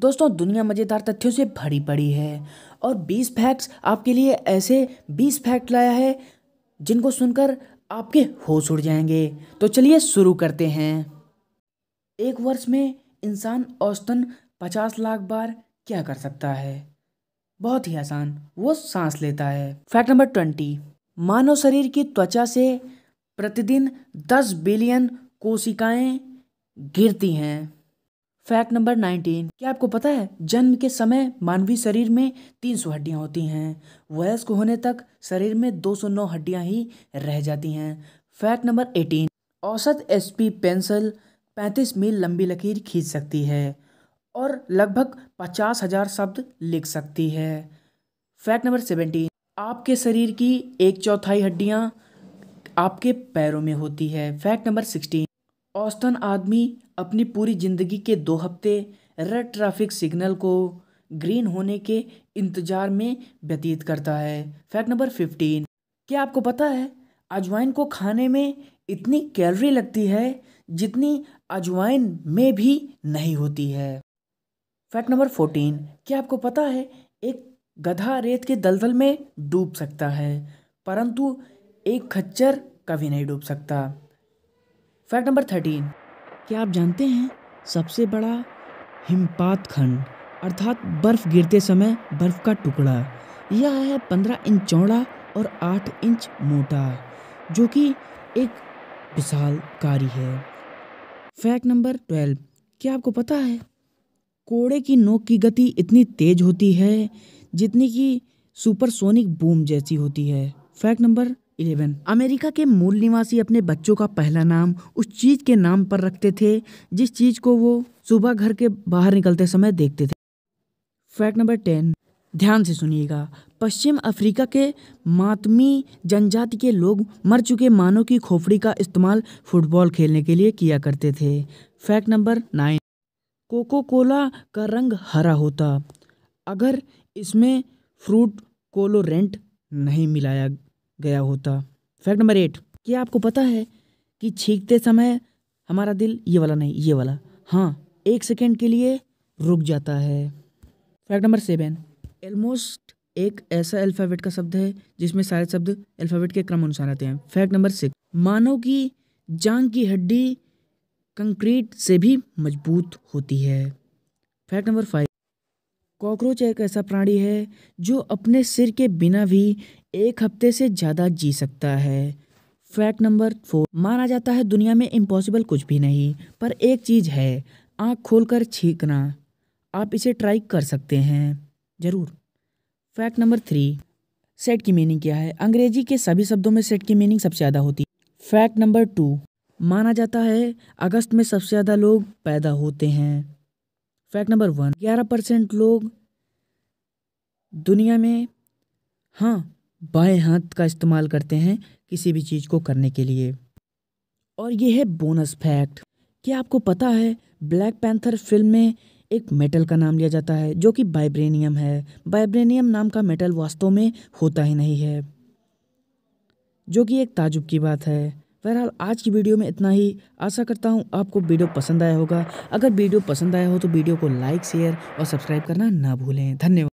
दोस्तों दुनिया मज़ेदार तथ्यों से भरी पड़ी है और 20 फैक्ट्स आपके लिए ऐसे 20 फैक्ट लाया है जिनको सुनकर आपके होश उड़ जाएंगे तो चलिए शुरू करते हैं एक वर्ष में इंसान औसतन पचास लाख बार क्या कर सकता है बहुत ही आसान वो सांस लेता है फैक्ट नंबर ट्वेंटी मानव शरीर की त्वचा से प्रतिदिन दस बिलियन कोशिकाएं गिरती हैं फैक्ट नंबर नाइनटीन क्या आपको पता है जन्म के समय मानवीय शरीर में तीन सौ हड्डियाँ होती हैं वयस्क होने तक शरीर में दो सौ नौ हड्डियाँ ही रह जाती हैं फैक्ट नंबर एटीन औसत एसपी पेंसिल पैंतीस मील लंबी लकीर खींच सकती है और लगभग पचास हजार शब्द लिख सकती है फैक्ट नंबर सेवेंटीन आपके शरीर की एक चौथाई हड्डियाँ आपके पैरों में होती है फैक्ट नंबर सिक्सटीन औसतन आदमी अपनी पूरी ज़िंदगी के दो हफ्ते रेड ट्रैफिक सिग्नल को ग्रीन होने के इंतज़ार में व्यतीत करता है फैक्ट नंबर फिफ्टीन क्या आपको पता है अजवाइन को खाने में इतनी कैलोरी लगती है जितनी अजवाइन में भी नहीं होती है फैक्ट नंबर फोर्टीन क्या आपको पता है एक गधा रेत के दलदल में डूब सकता है परंतु एक खच्चर कभी नहीं डूब सकता फैक्ट नंबर थर्टीन क्या आप जानते हैं सबसे बड़ा हिमपात खंड अर्थात बर्फ़ गिरते समय बर्फ़ का टुकड़ा यह है पंद्रह इंच चौड़ा और आठ इंच मोटा जो कि एक विशाल कारी है फैक्ट नंबर ट्वेल्व क्या आपको पता है कोड़े की नोक की गति इतनी तेज होती है जितनी कि सुपरसोनिक बूम जैसी होती है फैक्ट नंबर इलेवन अमेरिका के मूल निवासी अपने बच्चों का पहला नाम उस चीज के नाम पर रखते थे जिस चीज को वो सुबह घर के बाहर निकलते समय देखते थे फैक्ट नंबर टेन ध्यान से सुनिएगा पश्चिम अफ्रीका के मातमी जनजाति के लोग मर चुके मानव की खोपड़ी का इस्तेमाल फुटबॉल खेलने के लिए किया करते थे fact number nine Coca Cola का रंग हरा होता अगर इसमें फ्रूट कोलोरेंट नहीं मिलाया गया होता फैक्ट नंबर एट क्या आपको पता है कि छींकते समय हमारा दिल ये वाला नहीं ये वाला हाँ एक सेकेंड के लिए रुक जाता है फैक्ट नंबर सेवन एलमोस्ट एक ऐसा अल्फ़ाबेट का शब्द है जिसमें सारे शब्द अल्फ़ाबेट के क्रम अनुसार आते हैं फैक्ट नंबर सिक्स मानव की जांग की हड्डी कंक्रीट से भी मजबूत होती है फैक्ट नंबर फाइव कॉकरोच एक ऐसा प्राणी है जो अपने सिर के बिना भी एक हफ्ते से ज़्यादा जी सकता है फैक्ट नंबर फोर माना जाता है दुनिया में इम्पॉसिबल कुछ भी नहीं पर एक चीज़ है आँख खोलकर छींकना आप इसे ट्राई कर सकते हैं ज़रूर फैक्ट नंबर थ्री सेट की मीनिंग क्या है अंग्रेजी के सभी शब्दों में सेट की मीनिंग सबसे ज़्यादा होती है फैक्ट नंबर टू माना जाता है अगस्त में सबसे ज़्यादा लोग पैदा होते हैं फैक्ट नंबर वन ग्यारह परसेंट लोग दुनिया में हाँ बाएं हाथ का इस्तेमाल करते हैं किसी भी चीज़ को करने के लिए और ये है बोनस फैक्ट क्या आपको पता है ब्लैक पैंथर फिल्म में एक मेटल का नाम लिया जाता है जो कि बाइब्रेनियम है बाइब्रेनियम नाम का मेटल वास्तव में होता ही नहीं है जो कि एक ताजुब की बात है बहरहाल आज की वीडियो में इतना ही आशा करता हूँ आपको वीडियो पसंद आया होगा अगर वीडियो पसंद आया हो तो वीडियो को लाइक शेयर और सब्सक्राइब करना ना भूलें धन्यवाद